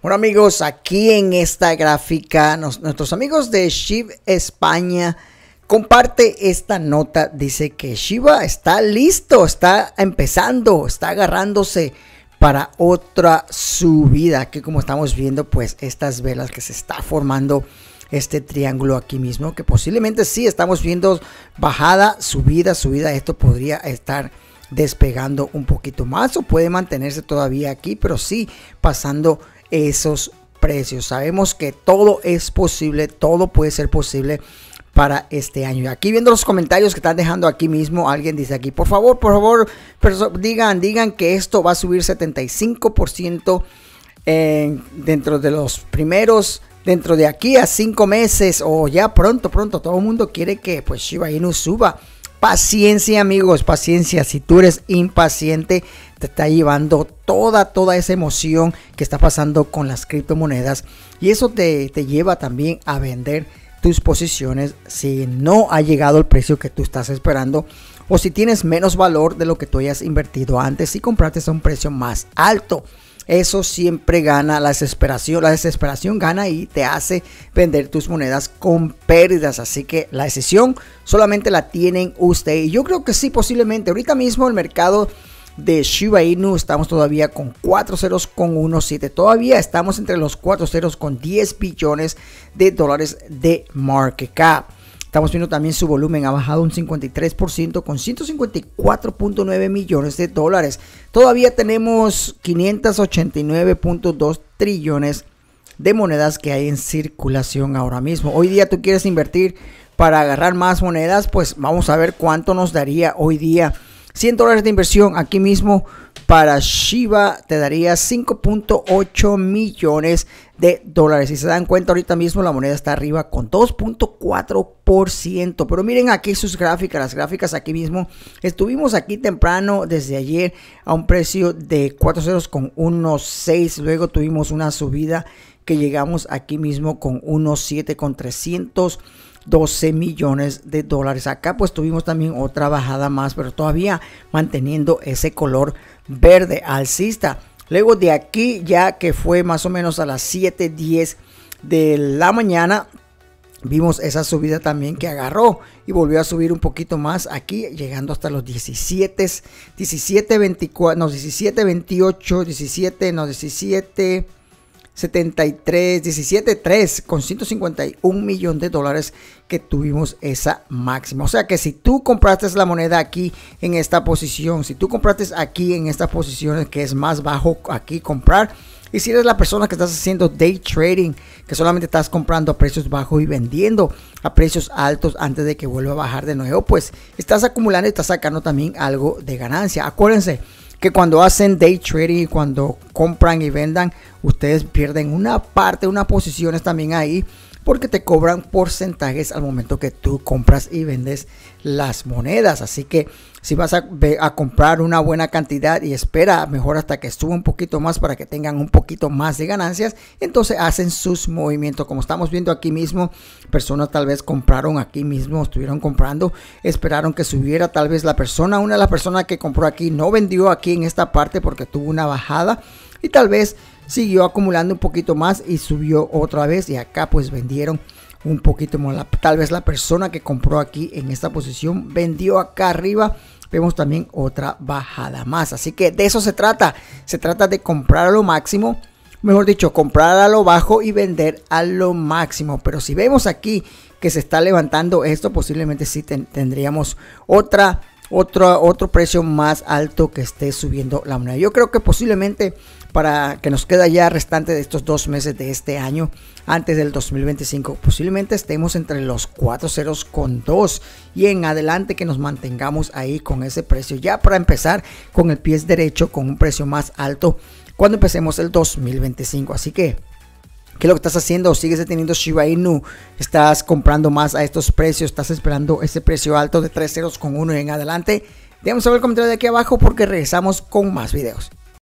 Bueno amigos, aquí en esta gráfica nuestros amigos de Shiv España comparte esta nota. Dice que Shiva está listo, está empezando, está agarrándose para otra subida. Que como estamos viendo, pues estas velas que se está formando este triángulo aquí mismo, que posiblemente sí estamos viendo bajada, subida, subida. Esto podría estar despegando un poquito más o puede mantenerse todavía aquí, pero sí pasando esos precios. Sabemos que todo es posible, todo puede ser posible para este año. Y aquí viendo los comentarios que están dejando aquí mismo, alguien dice aquí, por favor, por favor, digan, digan que esto va a subir 75% eh, dentro de los primeros dentro de aquí a cinco meses o ya pronto, pronto, todo el mundo quiere que pues Shiba Inu suba. Paciencia amigos, paciencia. Si tú eres impaciente, te está llevando toda, toda esa emoción que está pasando con las criptomonedas y eso te, lleva también a vender tus posiciones si no ha llegado el precio que tú estás esperando o si tienes menos valor de lo que tú hayas invertido antes y compraste a un precio más alto. Eso siempre gana la desesperación. La desesperación gana y te hace vender tus monedas con pérdidas. Así que la decisión solamente la tienen ustedes. Y yo creo que sí, posiblemente. Ahorita mismo el mercado de Shiba Inu estamos todavía con 4 ceros con 1.7. Todavía estamos entre los 4 ceros con 10 billones de dólares de market cap. Estamos viendo también su volumen ha bajado un 53% con 154.9 millones de dólares. Todavía tenemos 589.2 trillones de monedas que hay en circulación ahora mismo. Hoy día tú quieres invertir para agarrar más monedas, pues vamos a ver cuánto nos daría hoy día 100 dólares de inversión aquí mismo para Shiba te daría 5.8 millones de dólares. Si se dan cuenta, ahorita mismo la moneda está arriba con 2.4%. Pero miren aquí sus gráficas, las gráficas aquí mismo. Estuvimos aquí temprano desde ayer a un precio de 4 con 1.6. Luego tuvimos una subida que llegamos aquí mismo con 1.7 con 300. 12 millones de dólares. Acá pues tuvimos también otra bajada más, pero todavía manteniendo ese color verde alcista. Luego de aquí, ya que fue más o menos a las 7.10 de la mañana, vimos esa subida también que agarró y volvió a subir un poquito más aquí, llegando hasta los 17, 17, 24, no, 17, 28, 17, no, 17. 73, 3 con 151 millones de dólares que tuvimos esa máxima. O sea que si tú compraste la moneda aquí en esta posición, si tú compraste aquí en esta posición que es más bajo aquí comprar, y si eres la persona que estás haciendo day trading, que solamente estás comprando a precios bajos y vendiendo a precios altos antes de que vuelva a bajar de nuevo, pues estás acumulando y estás sacando también algo de ganancia. Acuérdense, que cuando hacen day trading, cuando compran y vendan, ustedes pierden una parte, unas posiciones también ahí porque te cobran porcentajes al momento que tú compras y vendes las monedas. Así que si vas a, comprar una buena cantidad y espera mejor hasta que suba un poquito más para que tengan un poquito más de ganancias, entonces hacen sus movimientos. Como estamos viendo aquí mismo, personas tal vez compraron aquí mismo, estuvieron comprando, esperaron que subiera tal vez la persona. Una de las personas que compró aquí no vendió aquí en esta parte porque tuvo una bajada y tal vez siguió acumulando un poquito más y subió otra vez y acá pues vendieron un poquito más. Tal vez la persona que compró aquí en esta posición vendió acá arriba. Vemos también otra bajada más. Así que de eso se trata. Se trata de comprar a lo máximo. Mejor dicho, comprar a lo bajo y vender a lo máximo. Pero si vemos aquí que se está levantando esto, posiblemente sí tendríamos otra otro, otro precio más alto que esté subiendo la moneda. Yo creo que posiblemente para que nos queda ya restante de estos dos meses de este año, antes del 2025, posiblemente estemos entre los 4 ceros con 2 y en adelante que nos mantengamos ahí con ese precio. Ya para empezar con el pie derecho, con un precio más alto cuando empecemos el 2025. Así que ¿Qué es lo que estás haciendo? ¿Sigues deteniendo Shiba Inu? ¿Estás comprando más a estos precios? ¿Estás esperando ese precio alto de 3 ceros con 1 en adelante? Déjame saber el comentario de aquí abajo porque regresamos con más videos.